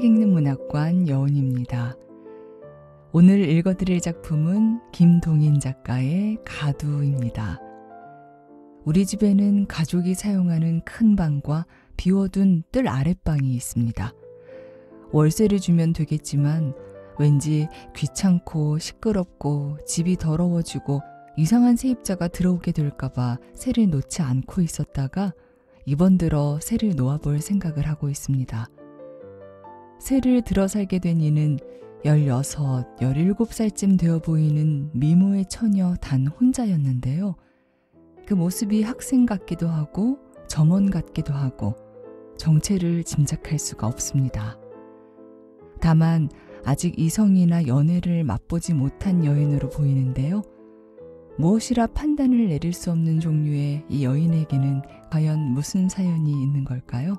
책 읽는 문학관 여운입니다. 오늘 읽어드릴 작품은 김동인 작가의 가두입니다. 우리 집에는 가족이 사용하는 큰 방과 비워둔 뜰 아랫방이 있습니다. 월세를 주면 되겠지만 왠지 귀찮고 시끄럽고 집이 더러워지고 이상한 세입자가 들어오게 될까봐 세를 놓지 않고 있었다가 이번 들어 세를 놓아볼 생각을 하고 있습니다. 새를 들어 살게 된 이는 16, 17살쯤 되어 보이는 미모의 처녀 단 혼자였는데요. 그 모습이 학생 같기도 하고 점원 같기도 하고 정체를 짐작할 수가 없습니다. 다만 아직 이성이나 연애를 맛보지 못한 여인으로 보이는데요. 무엇이라 판단을 내릴 수 없는 종류의 이 여인에게는 과연 무슨 사연이 있는 걸까요?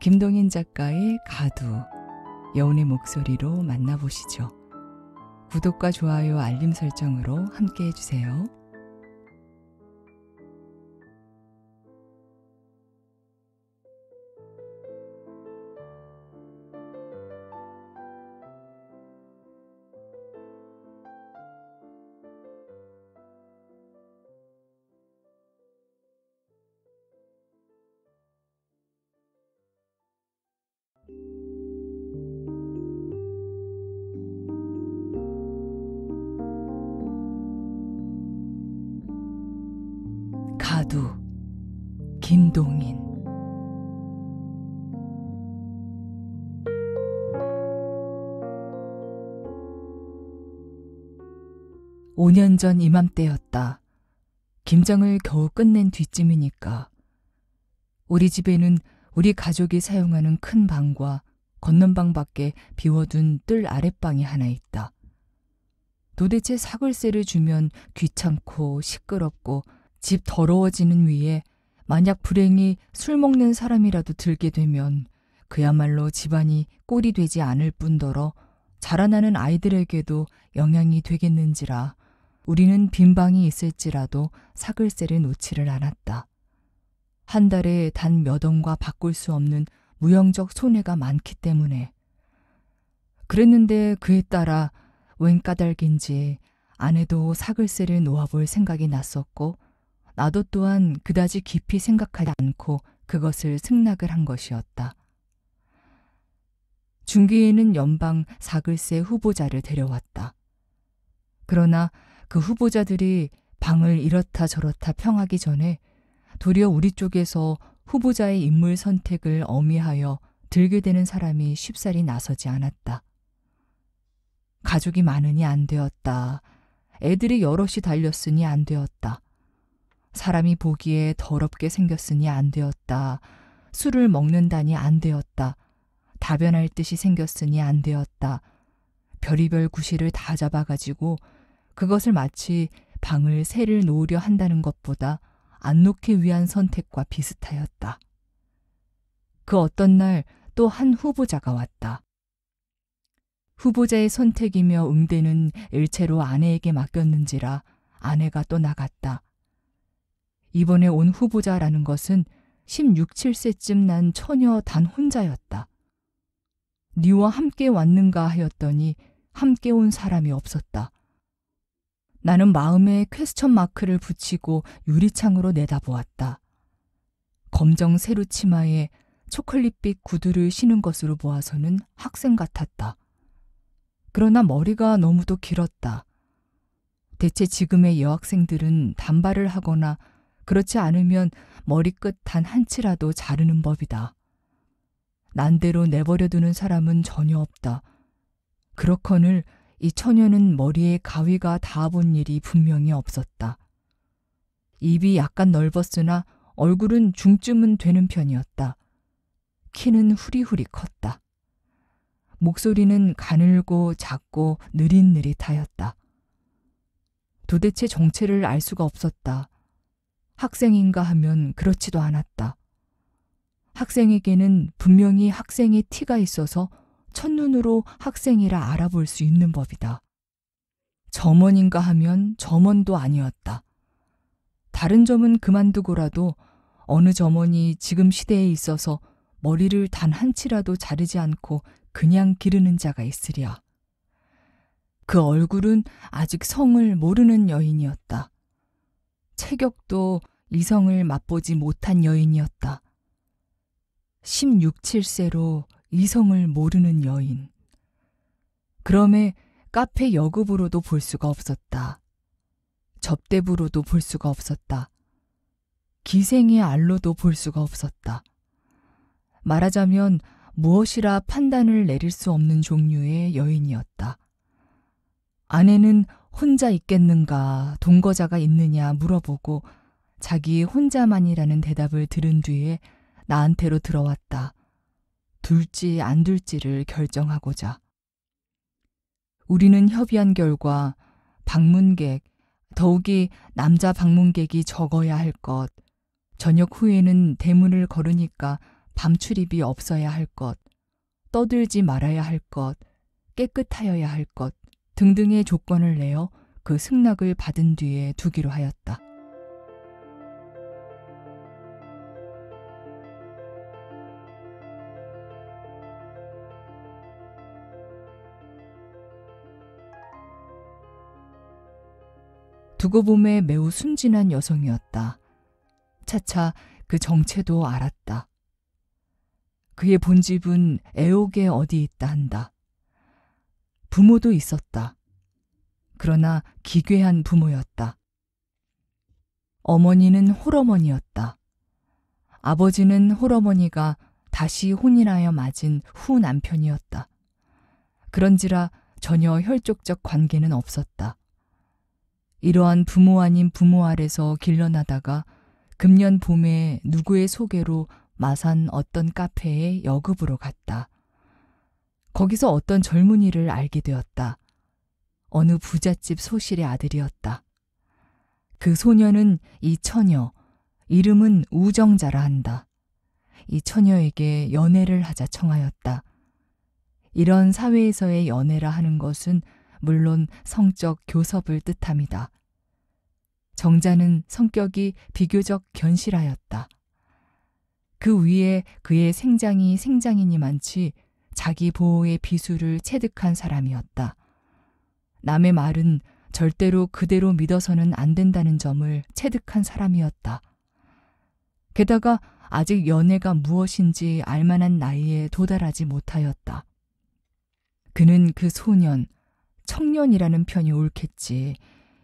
김동인 작가의 가두, 여운의 목소리로 만나보시죠. 구독과 좋아요, 알림 설정으로 함께 해주세요. 5년 전 이맘때였다. 김장을 겨우 끝낸 뒤쯤이니까. 우리 집에는 우리 가족이 사용하는 큰 방과 걷는 방 밖에 비워둔 뜰 아랫방이 하나 있다. 도대체 사글세를 주면 귀찮고 시끄럽고 집 더러워지는 위에 만약 불행히 술 먹는 사람이라도 들게 되면 그야말로 집안이 꼴이 되지 않을 뿐더러 자라나는 아이들에게도 영향이 되겠는지라 우리는 빈방이 있을지라도 사글세를 놓지를 않았다. 한 달에 단 몇 원과 바꿀 수 없는 무형적 손해가 많기 때문에. 그랬는데 그에 따라 웬 까닭인지 아내도 사글세를 놓아볼 생각이 났었고 나도 또한 그다지 깊이 생각하지 않고 그것을 승낙을 한 것이었다. 중기에는 연방 사글세 후보자를 데려왔다. 그러나 그 후보자들이 방을 이렇다 저렇다 평하기 전에 도리어 우리 쪽에서 후보자의 인물 선택을 엄미하여 들게 되는 사람이 쉽사리 나서지 않았다. 가족이 많으니 안 되었다. 애들이 여럿이 달렸으니 안 되었다. 사람이 보기에 더럽게 생겼으니 안 되었다. 술을 먹는다니 안 되었다. 다변할 듯이 생겼으니 안 되었다. 별의별 구실을 다 잡아가지고 그것을 마치 방을 새를 놓으려 한다는 것보다 안 놓기 위한 선택과 비슷하였다. 그 어떤 날 또 한 후보자가 왔다. 후보자의 선택이며 응대는 일체로 아내에게 맡겼는지라 아내가 또 나갔다. 이번에 온 후보자라는 것은 16, 7세쯤난 처녀 단 혼자였다. 니와 함께 왔는가 하였더니 함께 온 사람이 없었다. 나는 마음에 퀘스천 마크를 붙이고 유리창으로 내다보았다. 검정 세루 치마에 초콜릿빛 구두를 신은 것으로 보아서는 학생 같았다. 그러나 머리가 너무도 길었다. 대체 지금의 여학생들은 단발을 하거나 그렇지 않으면 머리끝 단 한치라도 자르는 법이다. 난대로 내버려두는 사람은 전혀 없다. 그렇거늘 이 처녀는 머리에 가위가 닿아본 일이 분명히 없었다. 입이 약간 넓었으나 얼굴은 중쯤은 되는 편이었다. 키는 후리후리 컸다. 목소리는 가늘고 작고 느릿느릿하였다. 도대체 정체를 알 수가 없었다. 학생인가 하면 그렇지도 않았다. 학생에게는 분명히 학생의 티가 있어서 첫눈으로 학생이라 알아볼 수 있는 법이다. 점원인가 하면 점원도 아니었다. 다른 점은 그만두고라도 어느 점원이 지금 시대에 있어서 머리를 단 한치라도 자르지 않고 그냥 기르는 자가 있으랴. 그 얼굴은 아직 성을 모르는 여인이었다. 체격도 이성을 맛보지 못한 여인이었다. 16, 7세로 이성을 모르는 여인. 그럼에 카페 여급으로도 볼 수가 없었다. 접대부로도 볼 수가 없었다. 기생의 알로도 볼 수가 없었다. 말하자면 무엇이라 판단을 내릴 수 없는 종류의 여인이었다. 아내는 혼자 있겠는가, 동거자가 있느냐 물어보고 자기 혼자만이라는 대답을 들은 뒤에 나한테로 들어왔다. 둘지 안 둘지를 결정하고자. 우리는 협의한 결과 방문객, 더욱이 남자 방문객이 적어야 할 것, 저녁 후에는 대문을 걸으니까 밤 출입이 없어야 할 것, 떠들지 말아야 할 것, 깨끗하여야 할 것 등등의 조건을 내어 그 승낙을 받은 뒤에 두기로 하였다. 두고 봄에 매우 순진한 여성이었다. 차차 그 정체도 알았다. 그의 본집은 애옥에 어디 있다 한다. 부모도 있었다. 그러나 기괴한 부모였다. 어머니는 홀어머니였다. 아버지는 홀어머니가 다시 혼인하여 맞은 후 남편이었다. 그런지라 전혀 혈족적 관계는 없었다. 이러한 부모 아닌 부모 아래서 길러나다가 금년 봄에 누구의 소개로 마산 어떤 카페에 여급으로 갔다. 거기서 어떤 젊은이를 알게 되었다. 어느 부잣집 소실의 아들이었다. 그 소녀는 이 처녀, 이름은 우정자라 한다. 이 처녀에게 연애를 하자 청하였다. 이런 사회에서의 연애라 하는 것은 물론 성적 교섭을 뜻합니다. 정자는 성격이 비교적 견실하였다. 그 위에 그의 생장이 생장이니 많지 자기 보호의 비수를 체득한 사람이었다. 남의 말은 절대로 그대로 믿어서는 안 된다는 점을 체득한 사람이었다. 게다가 아직 연애가 무엇인지 알만한 나이에 도달하지 못하였다. 그는 그 소년, 청년이라는 편이 옳겠지.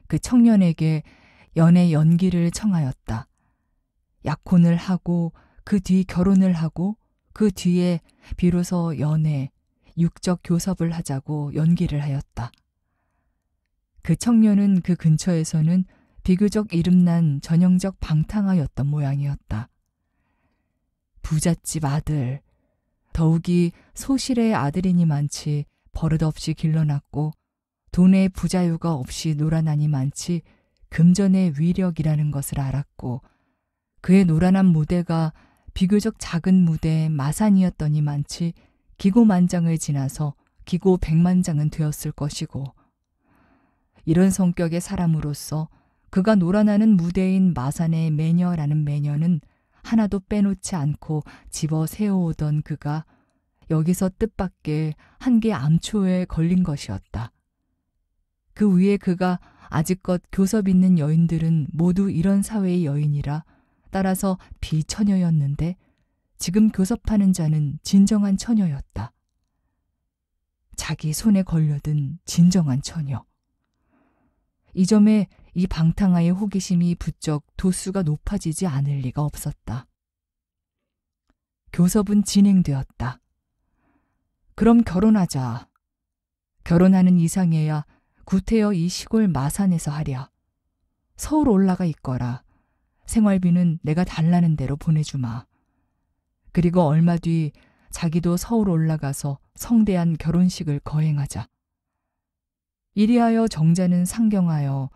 그 청년에게 연애 연기를 청하였다. 약혼을 하고 그 뒤 결혼을 하고 그 뒤에 비로소 연애, 육적 교섭을 하자고 연기를 하였다. 그 청년은 그 근처에서는 비교적 이름난 전형적 방탕하였던 모양이었다. 부잣집 아들, 더욱이 소실의 아들이니 많지 버릇없이 길러놨고 돈의 부자유가 없이 노란한이 많지 금전의 위력이라는 것을 알았고 그의 노란한 무대가 비교적 작은 무대 의 마산이었더니 많지 기고만장을 지나서 기고 백만장은 되었을 것이고 이런 성격의 사람으로서 그가 노란하는 무대인 마산의 매녀라는 매녀는 하나도 빼놓지 않고 집어 세워오던 그가 여기서 뜻밖의 한개 암초에 걸린 것이었다. 그 위에 그가 아직껏 교섭 있는 여인들은 모두 이런 사회의 여인이라 따라서 비처녀였는데 지금 교섭하는 자는 진정한 처녀였다. 자기 손에 걸려든 진정한 처녀. 이 점에 이 방탕아의 호기심이 부쩍 도수가 높아지지 않을 리가 없었다. 교섭은 진행되었다. 그럼 결혼하자. 결혼하는 이상해야 구태여 이 시골 마산에서 하랴. 서울 올라가 있거라. 생활비는 내가 달라는 대로 보내주마. 그리고 얼마 뒤 자기도 서울 올라가서 성대한 결혼식을 거행하자. 이리하여 정자는 상경하여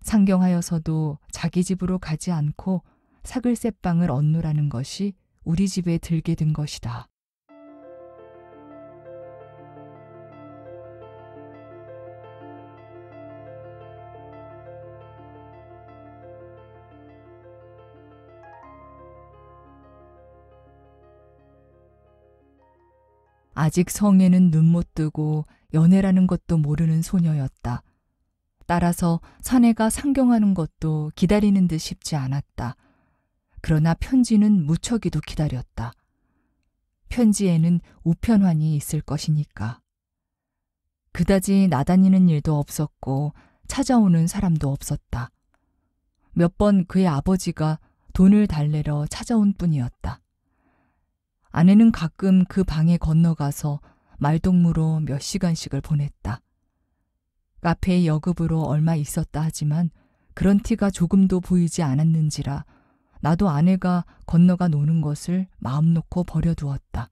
상경하여서도 자기 집으로 가지 않고 사글새빵을 얻노라는 것이 우리 집에 들게 된 것이다. 아직 성에는 눈 못 뜨고 연애라는 것도 모르는 소녀였다. 따라서 사내가 상경하는 것도 기다리는 듯 쉽지 않았다. 그러나 편지는 무척이도 기다렸다. 편지에는 우편환이 있을 것이니까. 그다지 나다니는 일도 없었고 찾아오는 사람도 없었다. 몇 번 그의 아버지가 돈을 달래러 찾아온 뿐이었다. 아내는 가끔 그 방에 건너가서 말동무로 몇 시간씩을 보냈다. 카페의 여급으로 얼마 있었다 하지만 그런 티가 조금도 보이지 않았는지라 나도 아내가 건너가 노는 것을 마음 놓고 버려두었다.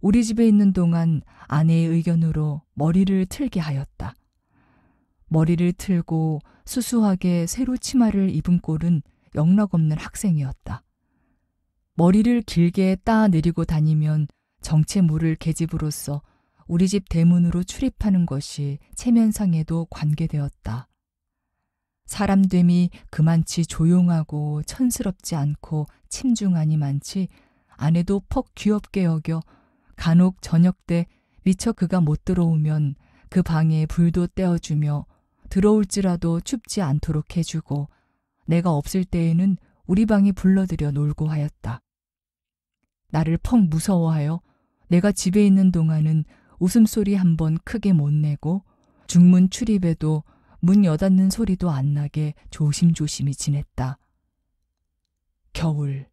우리 집에 있는 동안 아내의 의견으로 머리를 틀게 하였다. 머리를 틀고 수수하게 새로 치마를 입은 꼴은 영락없는 학생이었다. 머리를 길게 따 내리고 다니면 정체 물을개집으로써 우리 집 대문으로 출입하는 것이 체면상에도 관계되었다. 사람됨이 그만치 조용하고 천스럽지 않고 침중하니 많지 아내도 퍽 귀엽게 여겨 간혹 저녁 때 미처 그가 못 들어오면 그 방에 불도 떼어주며 들어올지라도 춥지 않도록 해주고 내가 없을 때에는 우리 방에 불러들여 놀고 하였다. 나를 펑 무서워하여 내가 집에 있는 동안은 웃음소리 한 번 크게 못 내고 중문 출입에도 문 여닫는 소리도 안 나게 조심조심히 지냈다. 겨울.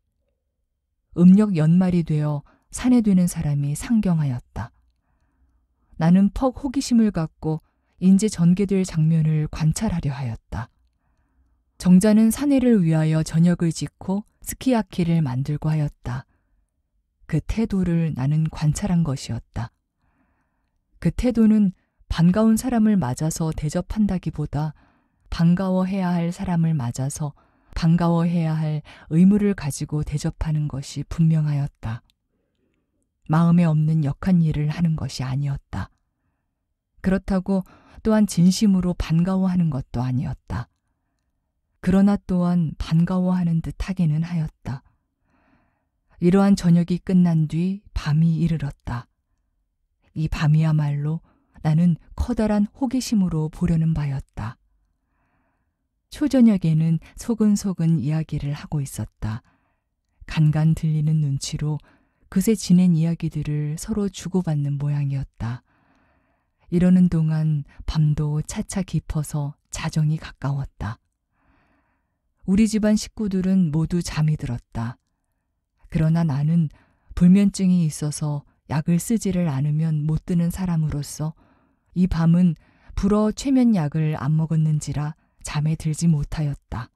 음력 연말이 되어 산에 되는 사람이 상경하였다. 나는 퍽 호기심을 갖고 인제 전개될 장면을 관찰하려 하였다. 정자는 사내를 위하여 저녁을 짓고 스키야키를 만들고 하였다. 그 태도를 나는 관찰한 것이었다. 그 태도는 반가운 사람을 맞아서 대접한다기보다 반가워해야 할 사람을 맞아서 반가워해야 할 의무를 가지고 대접하는 것이 분명하였다. 마음에 없는 역한 일을 하는 것이 아니었다. 그렇다고 또한 진심으로 반가워하는 것도 아니었다. 그러나 또한 반가워하는 듯 하기는 하였다. 이러한 저녁이 끝난 뒤 밤이 이르렀다. 이 밤이야말로 나는 커다란 호기심으로 보려는 바였다. 초저녁에는 소근소근 이야기를 하고 있었다. 간간 들리는 눈치로 그새 지낸 이야기들을 서로 주고받는 모양이었다. 이러는 동안 밤도 차차 깊어서 자정이 가까웠다. 우리 집안 식구들은 모두 잠이 들었다. 그러나 나는 불면증이 있어서 약을 쓰지를 않으면 못 드는 사람으로서 이 밤은 불어 최면약을 안 먹었는지라 잠에 들지 못하였다.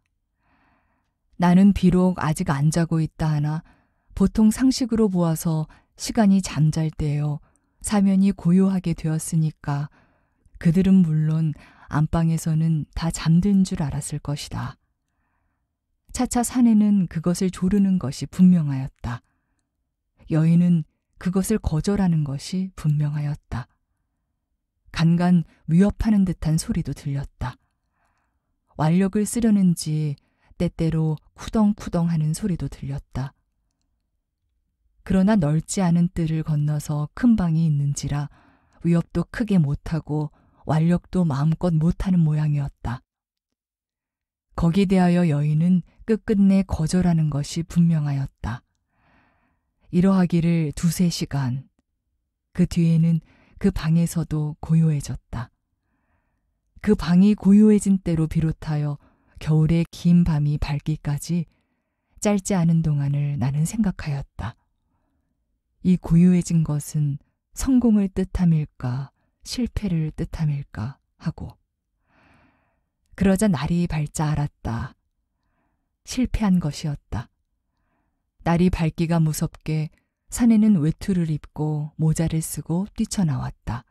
나는 비록 아직 안 자고 있다 하나 보통 상식으로 보아서 시간이 잠잘 때요 사면이 고요하게 되었으니까 그들은 물론 안방에서는 다 잠든 줄 알았을 것이다. 차차 사내는 그것을 조르는 것이 분명하였다. 여인은 그것을 거절하는 것이 분명하였다. 간간 위협하는 듯한 소리도 들렸다. 완력을 쓰려는지 때때로 쿠덩쿠덩 하는 소리도 들렸다. 그러나 넓지 않은 뜰을 건너서 큰 방이 있는지라 위협도 크게 못하고 완력도 마음껏 못하는 모양이었다. 거기에 대하여 여인은 끝끝내 거절하는 것이 분명하였다. 이러하기를 두세 시간. 그 뒤에는 그 방에서도 고요해졌다. 그 방이 고요해진 때로 비롯하여 겨울의 긴 밤이 밝기까지 짧지 않은 동안을 나는 생각하였다. 이 고요해진 것은 성공을 뜻함일까, 실패를 뜻함일까 하고. 그러자 날이 밝자 알았다. 실패한 것이었다. 날이 밝기가 무섭게 사내는 외투를 입고 모자를 쓰고 뛰쳐나왔다.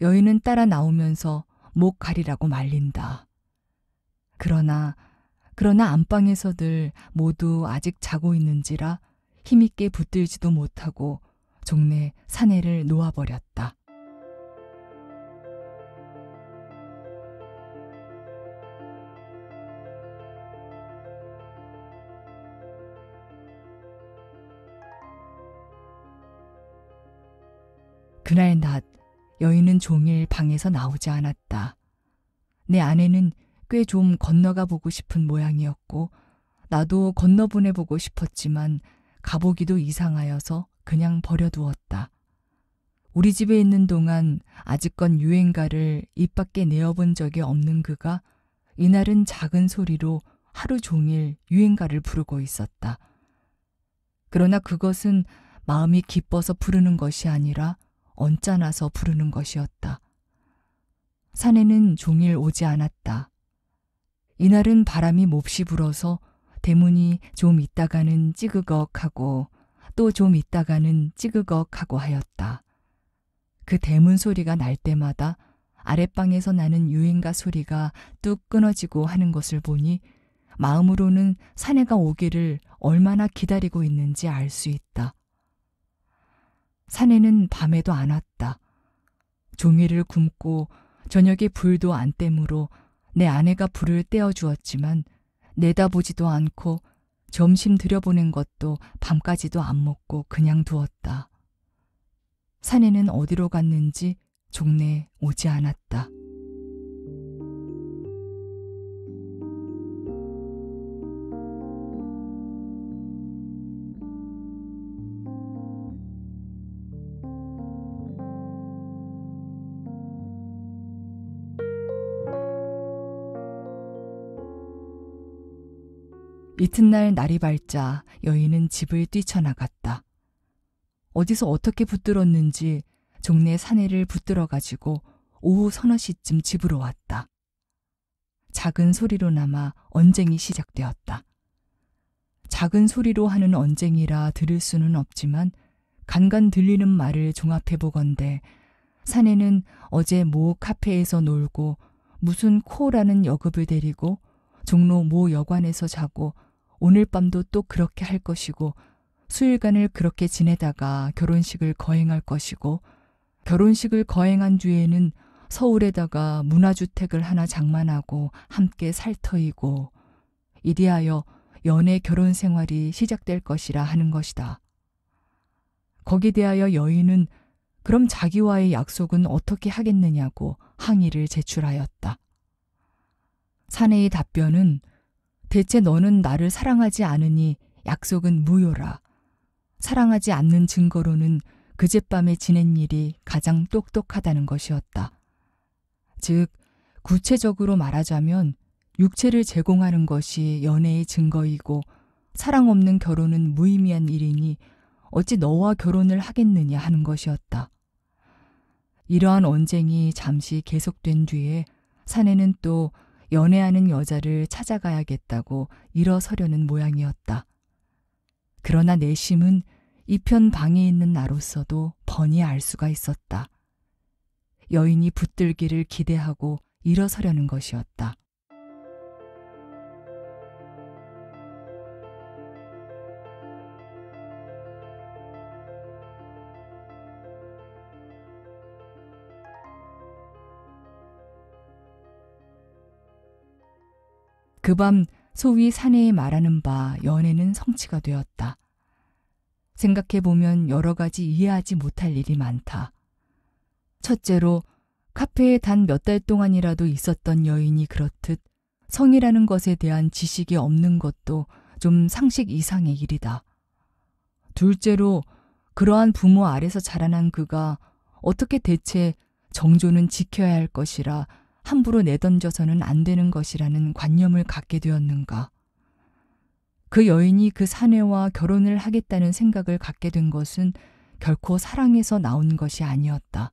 여인은 따라 나오면서 목 가리라고 말린다. 그러나, 그러나 안방에서들 모두 아직 자고 있는지라 힘있게 붙들지도 못하고 종래 사내를 놓아버렸다. 그날 낮 여인은 종일 방에서 나오지 않았다. 내 아내는 꽤 좀 건너가 보고 싶은 모양이었고 나도 건너보내보고 싶었지만 가보기도 이상하여서 그냥 버려두었다. 우리 집에 있는 동안 아직건 유행가를 입 밖에 내어본 적이 없는 그가 이날은 작은 소리로 하루 종일 유행가를 부르고 있었다. 그러나 그것은 마음이 기뻐서 부르는 것이 아니라 언짢아서 부르는 것이었다. 산에는 종일 오지 않았다. 이날은 바람이 몹시 불어서 대문이 좀 있다가는 찌그걱하고 또 좀 있다가는 찌그걱하고 하였다. 그 대문 소리가 날 때마다 아랫방에서 나는 유행가 소리가 뚝 끊어지고 하는 것을 보니 마음으로는 사내가 오기를 얼마나 기다리고 있는지 알 수 있다. 사내는 밤에도 안 왔다. 종이를 굶고 저녁에 불도 안 떼므로 내 아내가 불을 떼어 주었지만 내다보지도 않고 점심 들여보낸 것도 밤까지도 안 먹고 그냥 두었다. 사내는 어디로 갔는지 종래 오지 않았다. 이튿날 날이 밝자 여인은 집을 뛰쳐나갔다. 어디서 어떻게 붙들었는지 종래 사내를 붙들어 가지고 오후 서너 시쯤 집으로 왔다. 작은 소리로나마 언쟁이 시작되었다. 작은 소리로 하는 언쟁이라 들을 수는 없지만 간간 들리는 말을 종합해 보건대 사내는 어제 모 카페에서 놀고 무슨 코라는 여급을 데리고 종로 모 여관에서 자고 오늘 밤도 또 그렇게 할 것이고 수일간을 그렇게 지내다가 결혼식을 거행할 것이고 결혼식을 거행한 뒤에는 서울에다가 문화주택을 하나 장만하고 함께 살 터이고 이리하여 연애 결혼 생활이 시작될 것이라 하는 것이다. 거기 대하여 여인은 그럼 자기와의 약속은 어떻게 하겠느냐고 항의를 제출하였다. 사내의 답변은 대체 너는 나를 사랑하지 않으니 약속은 무효라. 사랑하지 않는 증거로는 그젯밤에 지낸 일이 가장 똑똑하다는 것이었다. 즉, 구체적으로 말하자면 육체를 제공하는 것이 연애의 증거이고 사랑 없는 결혼은 무의미한 일이니 어찌 너와 결혼을 하겠느냐 하는 것이었다. 이러한 언쟁이 잠시 계속된 뒤에 사내는 또 연애하는 여자를 찾아가야겠다고 일어서려는 모양이었다. 그러나 내심은 이편 방에 있는 나로서도 번이 알 수가 있었다. 여인이 붙들기를 기대하고 일어서려는 것이었다. 그밤 소위 사내에 말하는 바 연애는 성취가 되었다. 생각해보면 여러 가지 이해하지 못할 일이 많다. 첫째로 카페에 단 몇 달 동안이라도 있었던 여인이 그렇듯 성이라는 것에 대한 지식이 없는 것도 좀 상식 이상의 일이다. 둘째로 그러한 부모 아래서 자라난 그가 어떻게 대체 정조는 지켜야 할 것이라 함부로 내던져서는 안 되는 것이라는 관념을 갖게 되었는가? 그 여인이 그 사내와 결혼을 하겠다는 생각을 갖게 된 것은 결코 사랑에서 나온 것이 아니었다.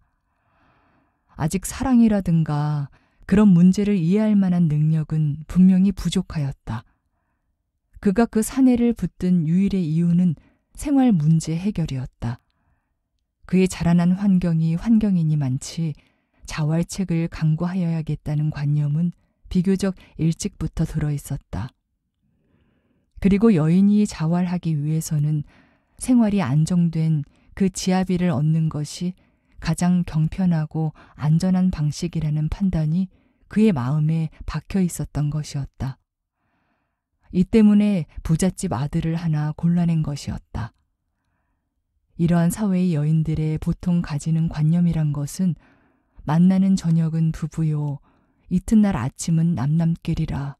아직 사랑이라든가 그런 문제를 이해할 만한 능력은 분명히 부족하였다. 그가 그 사내를 붙든 유일의 이유는 생활 문제 해결이었다. 그의 자라난 환경이 환경이니 많지 자활책을 강구하여야겠다는 관념은 비교적 일찍부터 들어 있었다. 그리고 여인이 자활하기 위해서는 생활이 안정된 그지하비를 얻는 것이 가장 경편하고 안전한 방식이라는 판단이 그의 마음에 박혀 있었던 것이었다. 이 때문에 부잣집 아들을 하나 골라낸 것이었다. 이러한 사회의 여인들의 보통 가지는 관념이란 것은 만나는 저녁은 부부요. 이튿날 아침은 남남끼리라.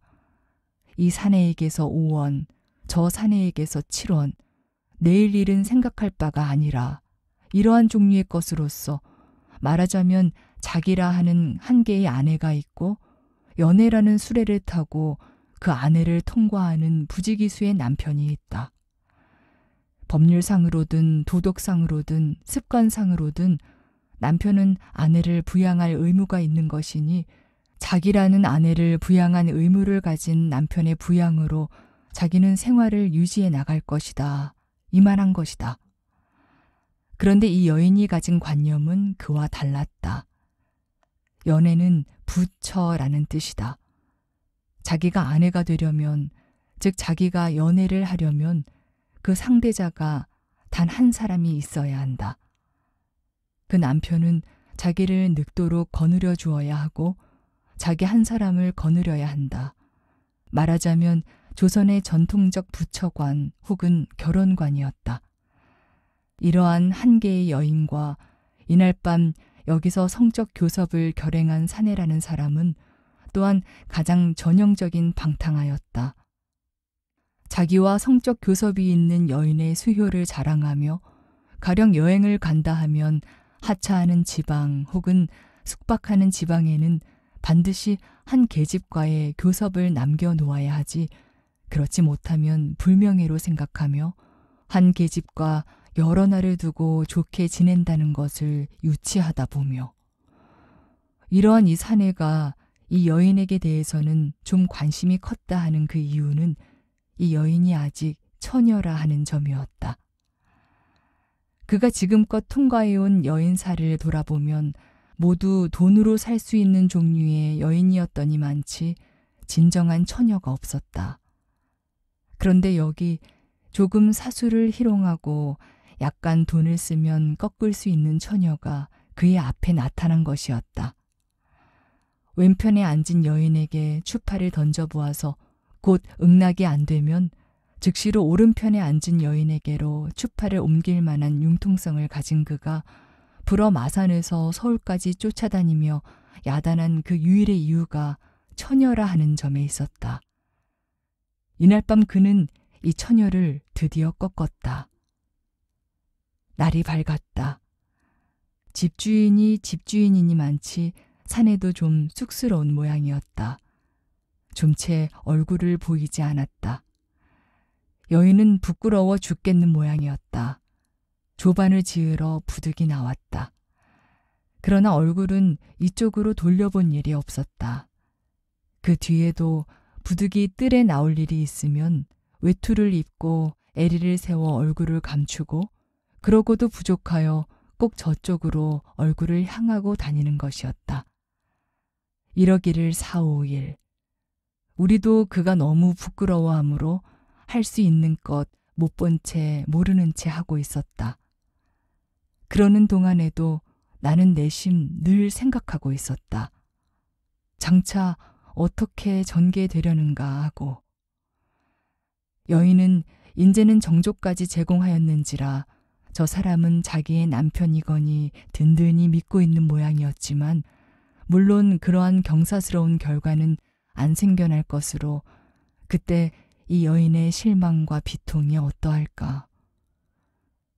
이 사내에게서 5원, 저 사내에게서 7원, 내일 일은 생각할 바가 아니라. 이러한 종류의 것으로서 말하자면 자기라 하는 한 개의 아내가 있고 연애라는 수레를 타고 그 아내를 통과하는 부지기수의 남편이 있다. 법률상으로든 도덕상으로든 습관상으로든 남편은 아내를 부양할 의무가 있는 것이니 자기라는 아내를 부양한 의무를 가진 남편의 부양으로 자기는 생활을 유지해 나갈 것이다. 이만한 것이다. 그런데 이 여인이 가진 관념은 그와 달랐다. 연애는 부처라는 뜻이다. 자기가 아내가 되려면, 즉 자기가 연애를 하려면 그 상대자가 단 한 사람이 있어야 한다. 그 남편은 자기를 늑도록 거느려 주어야 하고 자기 한 사람을 거느려야 한다. 말하자면 조선의 전통적 부처관 혹은 결혼관이었다. 이러한 한계의 여인과 이날 밤 여기서 성적 교섭을 결행한 사내라는 사람은 또한 가장 전형적인 방탕하였다. 자기와 성적 교섭이 있는 여인의 수효를 자랑하며 가령 여행을 간다 하면 하차하는 지방 혹은 숙박하는 지방에는 반드시 한 계집과의 교섭을 남겨 놓아야 하지 그렇지 못하면 불명예로 생각하며 한 계집과 여러 날을 두고 좋게 지낸다는 것을 유치하다 보며 이러한 이 사내가 이 여인에게 대해서는 좀 관심이 컸다 하는 그 이유는 이 여인이 아직 처녀라 하는 점이었다. 그가 지금껏 통과해온 여인사를 돌아보면 모두 돈으로 살 수 있는 종류의 여인이었더니 많지 진정한 처녀가 없었다. 그런데 여기 조금 사수를 희롱하고 약간 돈을 쓰면 꺾을 수 있는 처녀가 그의 앞에 나타난 것이었다. 왼편에 앉은 여인에게 추파를 던져보아서 곧 응낙이 안 되면 즉시로 오른편에 앉은 여인에게로 추파를 옮길 만한 융통성을 가진 그가 불어 마산에서 서울까지 쫓아다니며 야단한 그 유일의 이유가 처녀라 하는 점에 있었다. 이날 밤 그는 이 처녀를 드디어 꺾었다. 날이 밝았다. 집주인이 집주인이니 많지 산에도 좀 쑥스러운 모양이었다. 좀 채 얼굴을 보이지 않았다. 여인은 부끄러워 죽겠는 모양이었다. 조반을 지으러 부득이 나왔다. 그러나 얼굴은 이쪽으로 돌려본 일이 없었다. 그 뒤에도 부득이 뜰에 나올 일이 있으면 외투를 입고 애리를 세워 얼굴을 감추고 그러고도 부족하여 꼭 저쪽으로 얼굴을 향하고 다니는 것이었다. 이러기를 4, 5일 우리도 그가 너무 부끄러워하므로 할수 있는 것 못 본 채 모르는 채 하고 있었다. 그러는 동안에도 나는 내심 늘 생각하고 있었다. 장차 어떻게 전개되려는가 하고. 여인은 인제는 정조까지 제공하였는지라 저 사람은 자기의 남편이거니 든든히 믿고 있는 모양이었지만 물론 그러한 경사스러운 결과는 안 생겨날 것으로 그때 이 여인의 실망과 비통이 어떠할까?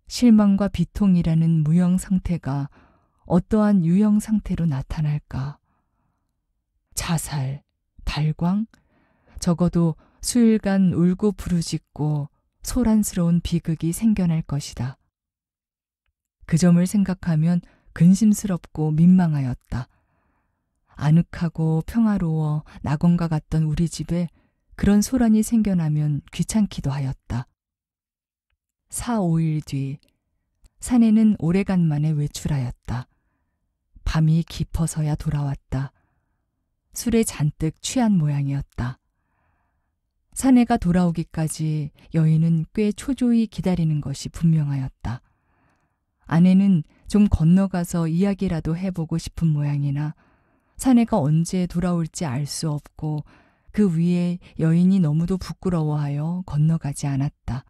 실망과 비통이라는 무형 상태가 어떠한 유형 상태로 나타날까? 자살, 발광, 적어도 수일간 울고 부르짖고 소란스러운 비극이 생겨날 것이다. 그 점을 생각하면 근심스럽고 민망하였다. 아늑하고 평화로워 낙원과 같던 우리 집에 그런 소란이 생겨나면 귀찮기도 하였다. 4, 5일 뒤사내는 오래간만에 외출하였다. 밤이 깊어서야 돌아왔다. 술에 잔뜩 취한 모양이었다. 사내가 돌아오기까지 여인은 꽤 초조히 기다리는 것이 분명하였다. 아내는 좀 건너가서 이야기라도 해보고 싶은 모양이나 사내가 언제 돌아올지 알 수 없고 그 위에 여인이 너무도 부끄러워하여 건너가지 않았다.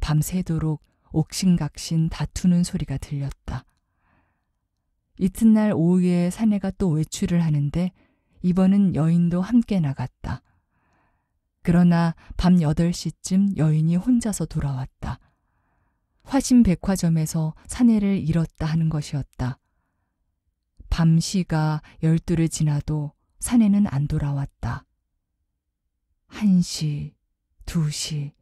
밤새도록 옥신각신 다투는 소리가 들렸다. 이튿날 오후에 사내가 또 외출을 하는데 이번은 여인도 함께 나갔다. 그러나 밤 8시쯤 여인이 혼자서 돌아왔다. 화신 백화점에서 사내를 잃었다 하는 것이었다. 밤시가 1 2를 지나도 산에는 안 돌아왔다. 1시, 2시,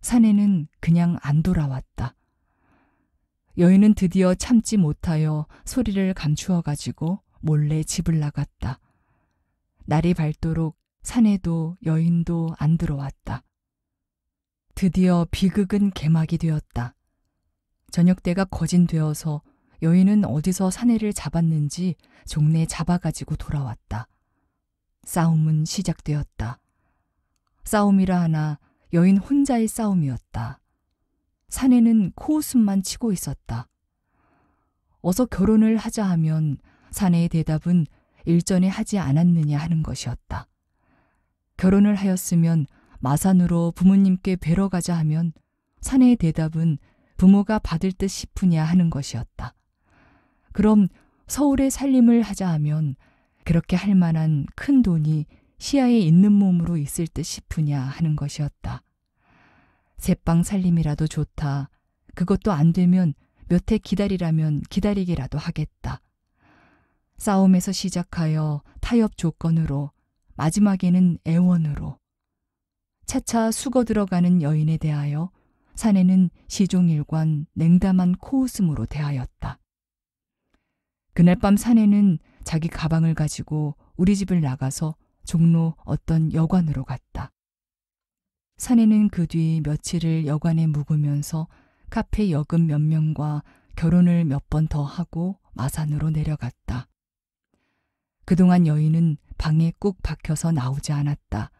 산에는 그냥 안 돌아왔다. 여인은 드디어 참지 못하여 소리를 감추어 가지고 몰래 집을 나갔다. 날이 밝도록 산에도 여인도 안 들어왔다. 드디어 비극은 개막이 되었다. 저녁때가 거진되어서 여인은 어디서 사내를 잡았는지 종래 잡아가지고 돌아왔다. 싸움은 시작되었다. 싸움이라 하나 여인 혼자의 싸움이었다. 사내는 코웃음만 치고 있었다. 어서 결혼을 하자 하면 사내의 대답은 일전에 하지 않았느냐 하는 것이었다. 결혼을 하였으면 마산으로 부모님께 뵈러 가자 하면 사내의 대답은 부모가 받을 듯 싶으냐 하는 것이었다. 그럼 서울에 살림을 하자 하면 그렇게 할 만한 큰 돈이 시야에 있는 몸으로 있을 듯 싶으냐 하는 것이었다. 새빵 살림이라도 좋다. 그것도 안 되면 몇 해 기다리라면 기다리기라도 하겠다. 싸움에서 시작하여 타협 조건으로 마지막에는 애원으로 차차 숙어 들어가는 여인에 대하여 사내는 시종일관 냉담한 코웃음으로 대하였다. 그날 밤 사내는 자기 가방을 가지고 우리 집을 나가서 종로 어떤 여관으로 갔다. 사내는 그 뒤 며칠을 여관에 묵으면서 카페 여금 몇 명과 결혼을 몇 번 더 하고 마산으로 내려갔다. 그동안 여인은 방에 꾹 박혀서 나오지 않았다.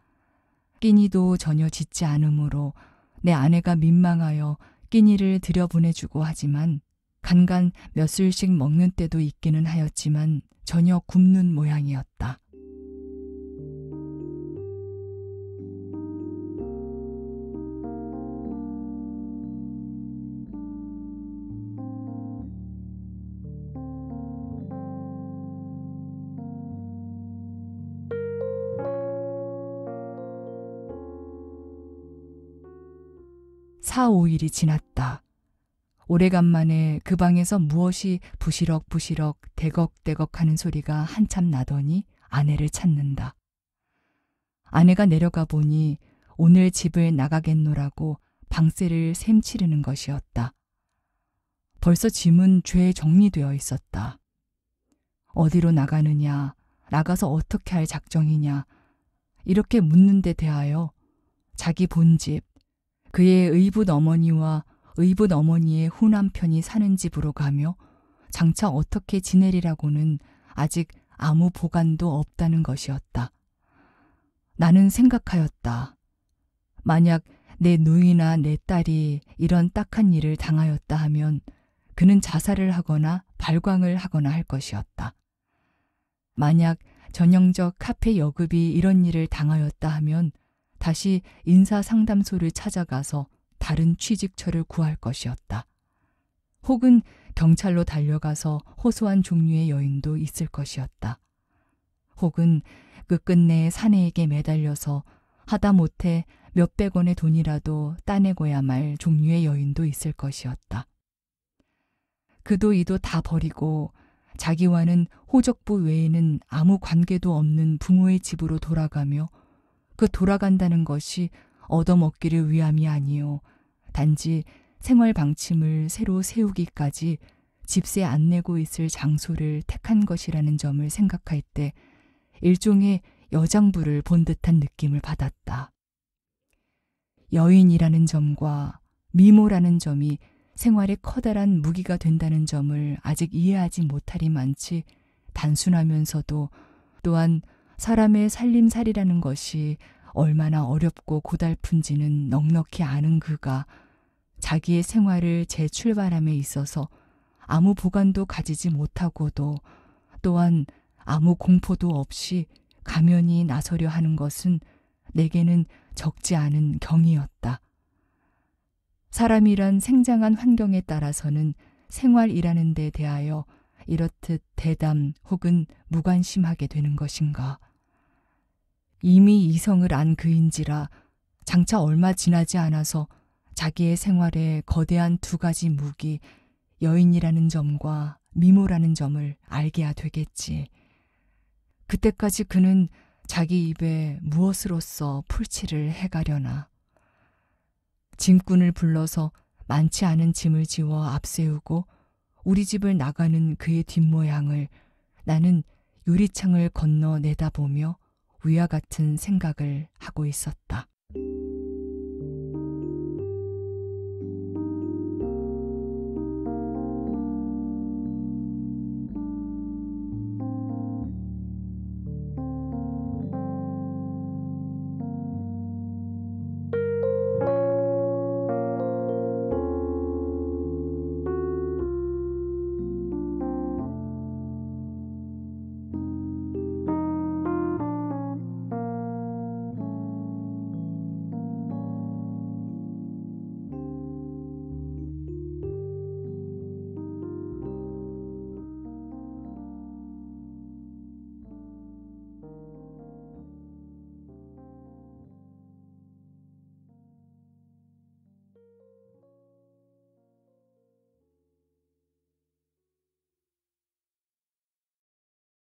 끼니도 전혀 짓지 않으므로 내 아내가 민망하여 끼니를 들여보내주고 하지만 간간 몇 술씩 먹는 때도 있기는 하였지만 전혀 굶는 모양이었다. 4, 5일이 지났다. 오래간만에 그 방에서 무엇이 부시럭부시럭 대걱대걱 하는 소리가 한참 나더니 아내를 찾는다. 아내가 내려가 보니 오늘 집을 나가겠노라고 방세를 샘치르는 것이었다. 벌써 짐은 죄에 정리되어 있었다. 어디로 나가느냐, 나가서 어떻게 할 작정이냐, 이렇게 묻는 데 대하여 자기 본집, 그의 의붓 어머니와 의붓 어머니의 후남편이 사는 집으로 가며 장차 어떻게 지내리라고는 아직 아무 보관도 없다는 것이었다. 나는 생각하였다. 만약 내 누이나 내 딸이 이런 딱한 일을 당하였다 하면 그는 자살을 하거나 발광을 하거나 할 것이었다. 만약 전형적 카페 여급이 이런 일을 당하였다 하면 다시 인사상담소를 찾아가서 다른 취직처를 구할 것이었다. 혹은 경찰로 달려가서 호소한 종류의 여인도 있을 것이었다. 혹은 그끝내 사내에게 매달려서 하다 못해 몇 백 원의 돈이라도 따내고야 말 종류의 여인도 있을 것이었다. 그도 이도 다 버리고 자기와는 호적부 외에는 아무 관계도 없는 부모의 집으로 돌아가며 그 돌아간다는 것이 얻어먹기를 위함이 아니요 단지 생활 방침을 새로 세우기까지 집세 안 내고 있을 장소를 택한 것이라는 점을 생각할 때 일종의 여장부를 본 듯한 느낌을 받았다. 여인이라는 점과 미모라는 점이 생활의 커다란 무기가 된다는 점을 아직 이해하지 못하리만치 단순하면서도 또한 사람의 살림살이라는 것이 얼마나 어렵고 고달픈지는 넉넉히 아는 그가 자기의 생활을 재출발함에 있어서 아무 보관도 가지지 못하고도 또한 아무 공포도 없이 가면이 나서려 하는 것은 내게는 적지 않은 경이었다. 사람이란 생장한 환경에 따라서는 생활이라는 데 대하여 이렇듯 대담 혹은 무관심하게 되는 것인가. 이미 이성을 안 그인지라 장차 얼마 지나지 않아서 자기의 생활에 거대한 두 가지 무기, 여인이라는 점과 미모라는 점을 알게야 되겠지. 그때까지 그는 자기 입에 무엇으로써 풀칠을 해가려나. 짐꾼을 불러서 많지 않은 짐을 지워 앞세우고 우리 집을 나가는 그의 뒷모양을 나는 유리창을 건너 내다보며 위와 같은 생각을 하고 있었다.